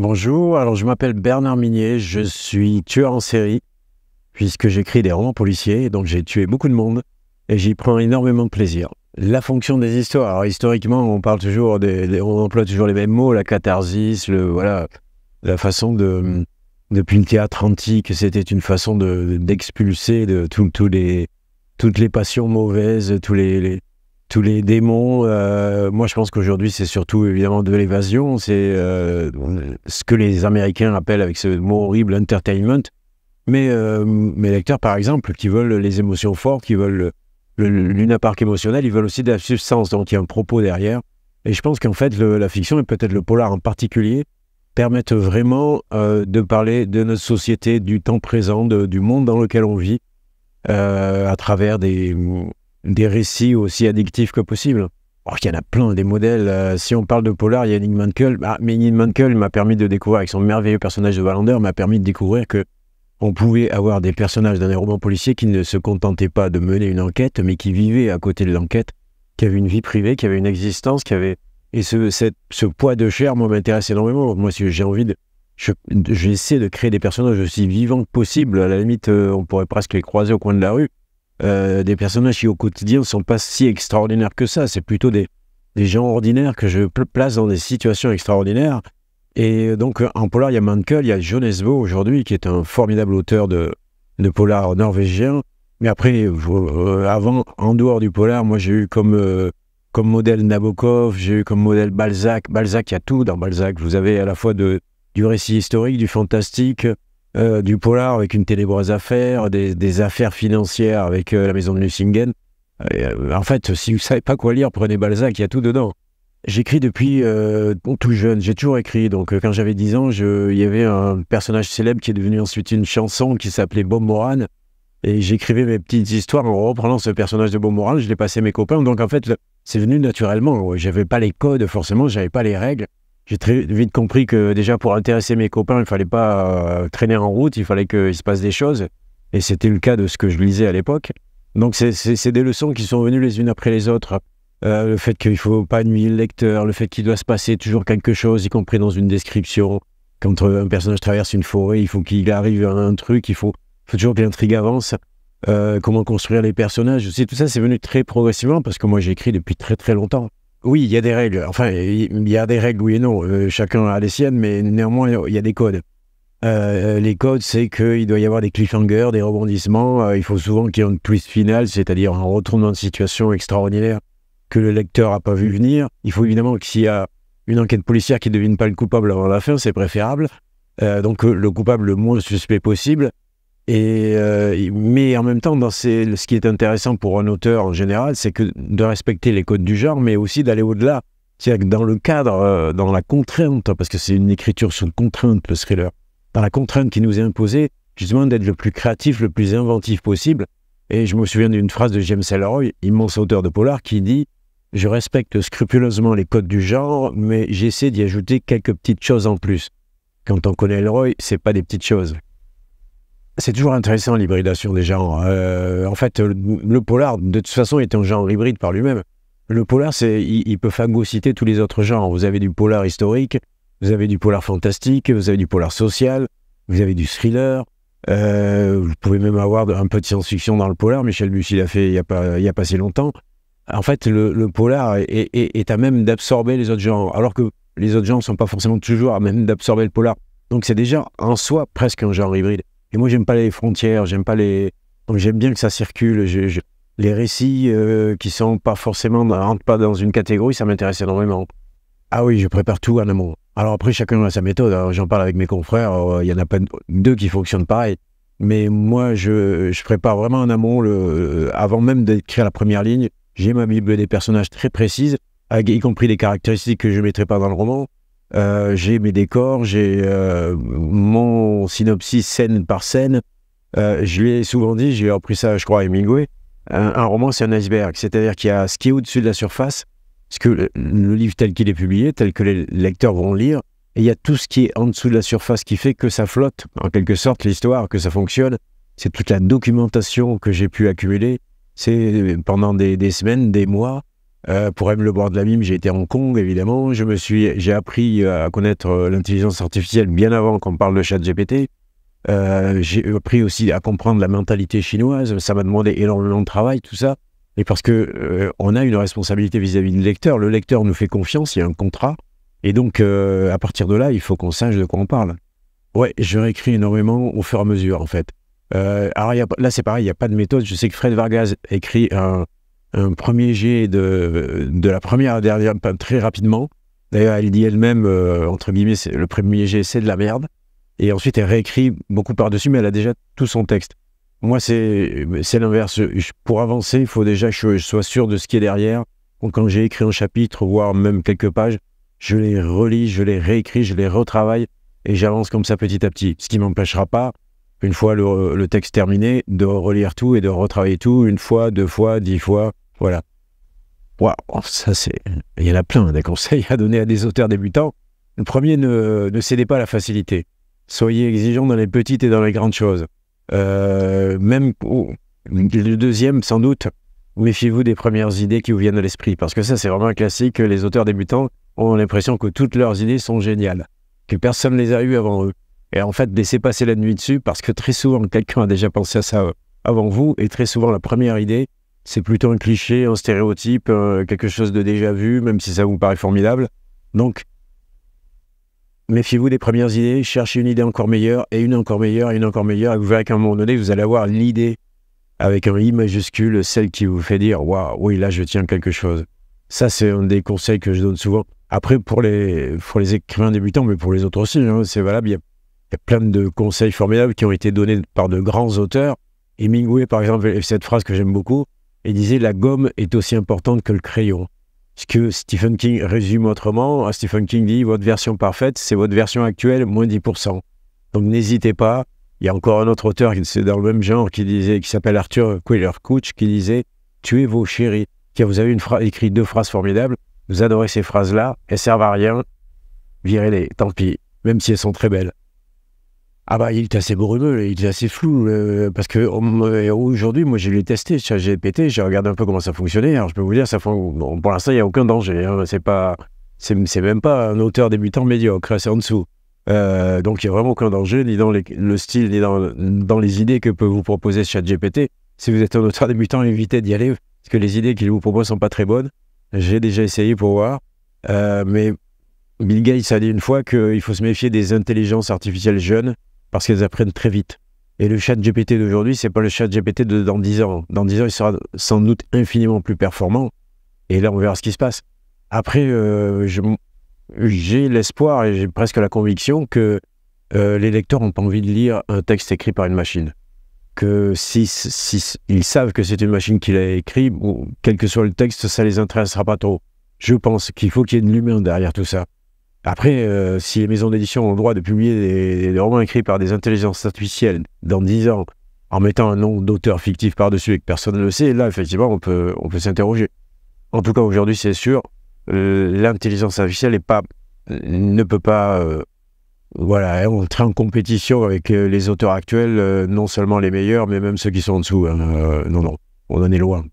Bonjour, alors je m'appelle Bernard Minier, je suis tueur en série, puisque j'écris des romans policiers, donc j'ai tué beaucoup de monde, et j'y prends énormément de plaisir. La fonction des histoires, alors historiquement, on parle toujours, des, on emploie toujours les mêmes mots, la catharsis, le, voilà, la façon de, depuis le théâtre antique, c'était une façon d'expulser de, les, toutes les passions mauvaises, tous les tous les démons. Euh, moi, je pense qu'aujourd'hui, c'est surtout évidemment de l'évasion. C'est euh, ce que les Américains appellent avec ce mot horrible entertainment. Mais euh, mes lecteurs, par exemple, qui veulent les émotions fortes, qui veulent l'une émotionnel, ils veulent aussi de la substance. Donc, il y a un propos derrière. Et je pense qu'en fait, la fiction, et peut-être le polar en particulier, permettent vraiment de parler de notre société, du temps présent, du monde dans lequel on vit, à travers des, des récits aussi addictifs que possible. Il qu'il y en a plein des modèles. Euh, si on parle de polar, il y a Nick Mankell. Ah, mais Nick Mankell m'a permis de découvrir, avec son merveilleux personnage de Wallander, m'a permis de découvrir que on pouvait avoir des personnages d'un les romans policiers qui ne se contentaient pas de mener une enquête, mais qui vivaient à côté de l'enquête, qui avaient une vie privée, qui avaient une existence, qui avaient... Et ce, ce poids de chair, moi, m'intéresse énormément. Moi, si j'ai envie de... J'essaie de créer des personnages aussi vivants que possible. À la limite, euh, on pourrait presque les croiser au coin de la rue. Euh, des personnages qui au quotidien ne sont pas si extraordinaires que ça. C'est plutôt des, gens ordinaires que je place dans des situations extraordinaires. Et donc en polar, il y a Mankel, il y a Jonas Bo aujourd'hui, qui est un formidable auteur de, de polar norvégien. Mais après, euh, avant, en dehors du polar, moi j'ai eu euh, comme, modèle Nabokov, j'ai eu comme modèle Balzac. Balzac, il y a tout dans Balzac. Vous avez à la fois de, du récit historique, du fantastique, euh, du polar avec une ténébreuse affaire, des, affaires financières avec euh, la maison de Nucingen. Euh, en fait, si vous ne savez pas quoi lire, prenez Balzac, il y a tout dedans. J'écris depuis tout jeune, j'ai toujours écrit. Donc, quand j'avais 10 ans, il y avait un personnage célèbre qui est devenu ensuite une chanson qui s'appelait Bob Moran. Et j'écrivais mes petites histoires en reprenant ce personnage de Bob Moran. Je l'ai passé à mes copains. Donc, en fait, c'est venu naturellement. J'avais pas les codes, forcément, je n'avais pas les règles j'ai très vite compris que déjà pour intéresser mes copains, il ne fallait pas euh, traîner en route, il fallait qu'il se passe des choses. Et c'était le cas de ce que je lisais à l'époque. Donc c'est des leçons qui sont venues les unes après les autres. Euh, le fait qu'il ne faut pas nuire le lecteur, le fait qu'il doit se passer toujours quelque chose, y compris dans une description. Quand un personnage traverse une forêt, il faut qu'il arrive à un truc, il faut, toujours que l'intrigue avance. Euh, comment construire les personnages aussi, tout ça c'est venu très progressivement parce que moi j'ai depuis très très longtemps. Oui, il y a des règles. Enfin, il y a des règles, oui et non. Euh, chacun a les siennes, mais néanmoins, il y a des codes. Euh, euh, les codes, c'est qu'il doit y avoir des cliffhangers, des rebondissements. il faut souvent qu'il y ait une twist finale, c'est-à-dire un retournement de situation extraordinaire que le lecteur n'a pas vu venir. Il faut évidemment que s'il y a une enquête policière qui ne devine pas le coupable avant la fin, c'est préférable. donc, le coupable le moins suspect possible. Euh, et, mais en même temps, dans ce qui est intéressant pour un auteur en général, c'est que de respecter les codes du genre, mais aussi d'aller au-delà. C'est-à-dire que dans le cadre, euh, dans la contrainte, parce que c'est une écriture sous contrainte, le thriller, dans la contrainte qui nous est imposée, justement d'être le plus créatif, le plus inventif possible. Et je me souviens d'une phrase de James Ellroy, immense auteur de Polar, qui dit Je respecte scrupuleusement les codes du genre, mais j'essaie d'y ajouter quelques petites choses en plus. Quand on connaît Elroy, c'est pas des petites choses c'est toujours intéressant l'hybridation des genres. Hein. Euh, en fait, le, polar, de toute façon, est un genre hybride par lui-même. Le polar, c'est, il, peut fagociter tous les autres genres. Vous avez du polar historique, vous avez du polar fantastique, vous avez du polar social, vous avez du thriller. Euh, vous pouvez même avoir un peu de science-fiction dans le polar. Michel Bussi l'a fait il n'y a, pas, a si longtemps. En fait, le, polar est, est, à même d'absorber les autres genres, alors que les autres genres ne sont pas forcément toujours à même d'absorber le polar. Donc c'est déjà en soi presque un genre hybride. Et moi, j'aime pas les frontières, j'aime pas les. Donc, j'aime bien que ça circule. Les récits euh, qui sont pas forcément rentrent pas dans une catégorie, ça m'intéresse énormément. Ah oui, je prépare tout en amont. Alors après, chacun a sa méthode. Hein. J'en parle avec mes confrères. Euh, il y en a pas deux qui fonctionnent pareil. Mais moi, je, prépare vraiment en amont, euh, avant même d'écrire la première ligne. J'ai ma bible des personnages très précises, y compris les caractéristiques que je ne mettrai pas dans le roman. Euh, j'ai mes décors, j'ai euh, mon synopsis scène par scène. Euh, je l'ai souvent dit, j'ai repris ça, je crois, à Hemingway. Un, roman, c'est un iceberg, c'est-à-dire qu'il y a ce qui est au-dessus de la surface, ce que le, livre tel qu'il est publié, tel que les lecteurs vont lire, et il y a tout ce qui est en dessous de la surface qui fait que ça flotte, en quelque sorte, l'histoire, que ça fonctionne. C'est toute la documentation que j'ai pu accumuler. C'est pendant des semaines, des mois, euh, pour Aime Le bord de la Mime, j'ai été à Hong Kong, évidemment. Je me suis, j'ai appris euh, à connaître euh, l'intelligence artificielle bien avant qu'on parle de chat GPT. j'ai appris aussi à comprendre la mentalité chinoise. Ça m'a demandé énormément de travail, tout ça. Et parce que on a une responsabilité vis-à-vis du lecteur. Le lecteur nous fait confiance, il y a un contrat. Et donc, à partir de là, il faut qu'on sache de quoi on parle. Ouais, je réécris énormément au fur et à mesure, en fait. alors, là, c'est pareil, il n'y a pas de méthode. Je sais que Fred Vargas écrit un, un premier jet de, de la première à la dernière, très rapidement. D'ailleurs, elle dit elle-même, euh, entre guillemets, le premier jet, c'est de la merde. Et ensuite, elle réécrit beaucoup par-dessus, mais elle a déjà tout son texte. Moi, c'est l'inverse. Pour avancer, il faut déjà que je, sois sûr de ce qui est derrière. quand j'ai écrit un chapitre, voire même quelques pages, je les relis, je les réécris, je les retravaille et j'avance comme ça petit à petit. Ce qui m'empêchera pas une fois le, texte terminé, de relire tout et de retravailler tout une fois, deux fois, dix fois. Voilà. Waouh, ça c'est. Il y en a plein des conseils à donner à des auteurs débutants. Le premier, ne, ne cédez pas à la facilité. Soyez exigeants dans les petites et dans les grandes choses. Euh, même pour le deuxième, sans doute, méfiez-vous des premières idées qui vous viennent à l'esprit, parce que ça, c'est vraiment un classique. Les auteurs débutants ont l'impression que toutes leurs idées sont géniales, que personne ne les a eues avant eux. Et en fait, laissez passer la nuit dessus parce que très souvent, quelqu'un a déjà pensé à ça avant vous. Et très souvent, la première idée, c'est plutôt un cliché, un stéréotype, quelque chose de déjà vu, même si ça vous paraît formidable. Donc, méfiez-vous des premières idées, cherchez une idée encore meilleure, et une encore meilleure, et une encore meilleure, et vous verrez qu'à un moment donné, vous allez avoir l'idée avec un I majuscule, celle qui vous fait dire Waouh, oui, là, je tiens quelque chose. Ça, c'est un des conseils que je donne souvent. Après, pour les, pour les écrivains débutants, mais pour les autres aussi, hein, c'est valable. Il y a il y a plein de conseils formidables qui ont été donnés par de grands auteurs. Hemingway, par exemple, avait cette phrase que j'aime beaucoup, il disait La gomme est aussi importante que le crayon. Ce que Stephen King résume autrement, hein, Stephen King dit Votre version parfaite, c'est votre version actuelle, moins 10%. Donc n'hésitez pas. Il y a encore un autre auteur qui c'est dans le même genre qui disait, qui s'appelle Arthur Quiller Couch, qui disait Tuez vos chéris. Tiens, vous avez une écrit deux phrases formidables. Vous adorez ces phrases-là, elles servent à rien. Virez-les, tant pis, même si elles sont très belles ah bah, il est assez brumeux, il est assez flou, euh, parce que euh, aujourd'hui, moi, j'ai l'ai testé, ChatGPT, GPT, j'ai regardé un peu comment ça fonctionnait. Alors, je peux vous dire, ça, pour l'instant, il n'y a aucun danger. Hein. c'est pas, c'est même pas un auteur débutant médiocre, hein, c'est en dessous. Euh, donc, il n'y a vraiment aucun danger, ni dans le style, ni dans, les idées que peut vous proposer GPT. Si vous êtes un auteur débutant, évitez d'y aller, parce que les idées qu'il vous propose sont pas très bonnes. J'ai déjà essayé pour voir, mais Bill Gates a dit une fois qu'il faut se méfier des intelligences artificielles jeunes parce qu'elles apprennent très vite. Et le chat GPT d'aujourd'hui, n'est pas le chat GPT de dans 10 ans. Dans 10 ans, il sera sans doute infiniment plus performant. Et là, on verra ce qui se passe. Après, euh, j'ai l'espoir et j'ai presque la conviction que euh, les lecteurs n'ont pas envie de lire un texte écrit par une machine. Que si, si ils savent que c'est une machine qui l'a écrit, ou quel que soit le texte, ça les intéressera pas trop. Je pense qu'il faut qu'il y ait de l'humain derrière tout ça. Après, euh, si les maisons d'édition ont le droit de publier des, romans écrits par des intelligences artificielles dans 10 ans, en mettant un nom d'auteur fictif par-dessus et que personne ne le sait, là, effectivement, on peut, on peut s'interroger. En tout cas, aujourd'hui, c'est sûr, euh, l'intelligence artificielle est pas, ne peut pas euh, voilà, on en compétition avec les auteurs actuels, non seulement les meilleurs, mais même ceux qui sont en dessous. Hein, non, non, on en est loin.